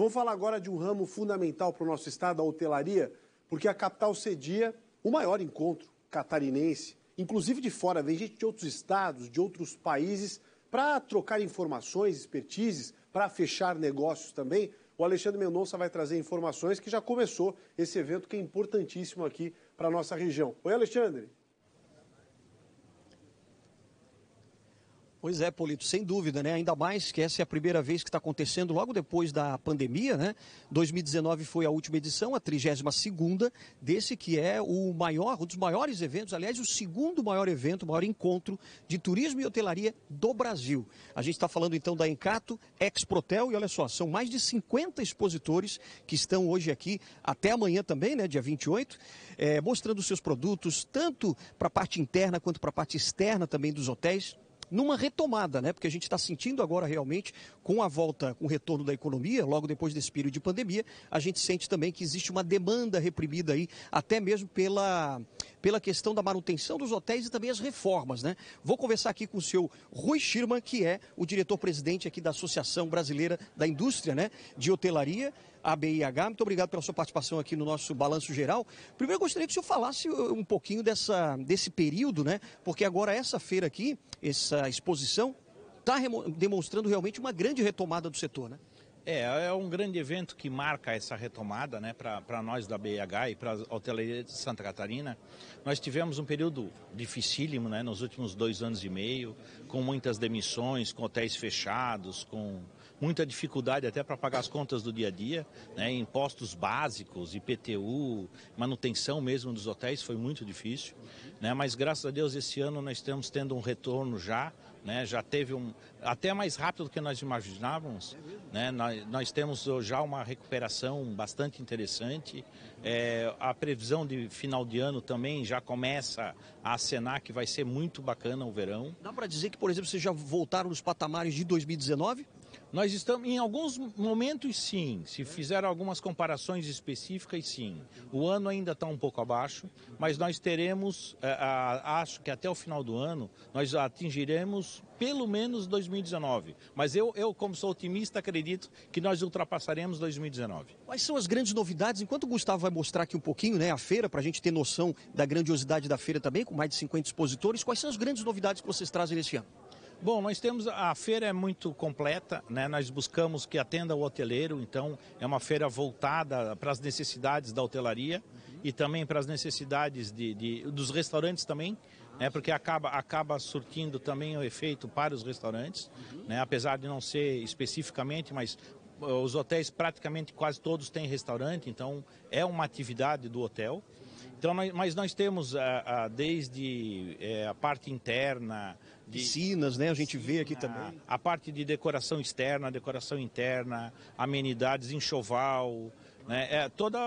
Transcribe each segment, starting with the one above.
Vamos falar agora de um ramo fundamental para o nosso estado, a hotelaria, porque a capital cedia o maior encontro catarinense, inclusive de fora, vem gente de outros estados, de outros países, para trocar informações, expertises, para fechar negócios também. O Alexandre Mendonça vai trazer informações que já começou esse evento que é importantíssimo aqui para a nossa região. Oi, Alexandre. Pois é, Polito, sem dúvida, né? Ainda mais que essa é a primeira vez que está acontecendo logo depois da pandemia, né? 2019 foi a última edição, a 32 segunda, desse que é o maior, um dos maiores eventos, aliás, o segundo maior evento, maior encontro de turismo e hotelaria do Brasil. A gente está falando então da Encato, Exprotel, e olha só, são mais de 50 expositores que estão hoje aqui, até amanhã também, né? Dia 28, é, eh, mostrando seus produtos, tanto para a parte interna quanto para a parte externa também dos hotéis numa retomada, né? Porque a gente está sentindo agora realmente, com a volta, com o retorno da economia, logo depois desse período de pandemia, a gente sente também que existe uma demanda reprimida aí, até mesmo pela, pela questão da manutenção dos hotéis e também as reformas, né? Vou conversar aqui com o seu Rui Schirman, que é o diretor-presidente aqui da Associação Brasileira da Indústria né, de Hotelaria. ABIH. Muito obrigado pela sua participação aqui no nosso balanço geral. Primeiro, eu gostaria que o senhor falasse uh, um pouquinho dessa, desse período, né? Porque agora essa feira aqui, essa exposição, está demonstrando realmente uma grande retomada do setor, né? É, é um grande evento que marca essa retomada né, para nós da BH e para a hotelaria de Santa Catarina. Nós tivemos um período dificílimo né, nos últimos dois anos e meio, com muitas demissões, com hotéis fechados, com muita dificuldade até para pagar as contas do dia a dia, né? impostos básicos, IPTU, manutenção mesmo dos hotéis foi muito difícil, né? mas graças a Deus esse ano nós estamos tendo um retorno já, né? já teve um até mais rápido do que nós imaginávamos, né? nós, nós temos já uma recuperação bastante interessante, é, a previsão de final de ano também já começa a acenar que vai ser muito bacana o verão. Dá para dizer que, por exemplo, vocês já voltaram nos patamares de 2019? Nós estamos, em alguns momentos, sim. Se fizeram algumas comparações específicas, sim. O ano ainda está um pouco abaixo, mas nós teremos, é, a, acho que até o final do ano, nós atingiremos pelo menos 2019. Mas eu, eu, como sou otimista, acredito que nós ultrapassaremos 2019. Quais são as grandes novidades? Enquanto o Gustavo vai mostrar aqui um pouquinho né, a feira, para a gente ter noção da grandiosidade da feira também, com mais de 50 expositores, quais são as grandes novidades que vocês trazem neste ano? Bom, nós temos a feira é muito completa, né? Nós buscamos que atenda o hoteleiro, então é uma feira voltada para as necessidades da hotelaria uhum. e também para as necessidades de, de, dos restaurantes também, né? Porque acaba acaba surtindo também o efeito para os restaurantes, uhum. né? Apesar de não ser especificamente, mas eh, os hotéis praticamente quase todos têm restaurante, então é uma atividade do hotel. Sim. Então, nós, mas nós temos a, a desde é, a parte interna, de piscinas, né? A gente piscina, vê aqui também. A parte de decoração externa, decoração interna, amenidades, enxoval, né? É toda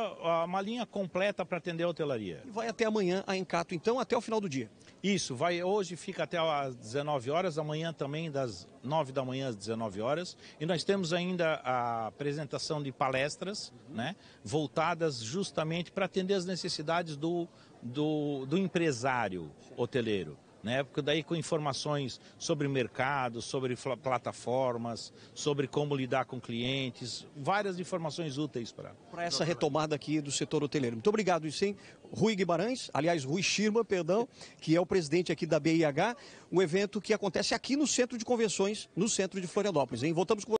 uma linha completa para atender a hotelaria. E vai até amanhã a Encato, então, até o final do dia. Isso, vai hoje fica até às 19 horas, amanhã também das 9 da manhã às 19 horas. E nós temos ainda a apresentação de palestras, uhum. né, voltadas justamente para atender as necessidades do, do, do empresário hoteleiro né? Porque daí com informações sobre mercado, sobre plataformas, sobre como lidar com clientes, várias informações úteis para para essa retomada aqui do setor hoteleiro. Muito obrigado, e sim, Rui Guimarães, aliás, Rui Schirma, perdão, que é o presidente aqui da BIH, um evento que acontece aqui no Centro de Convenções, no centro de Florianópolis. Hein? Voltamos com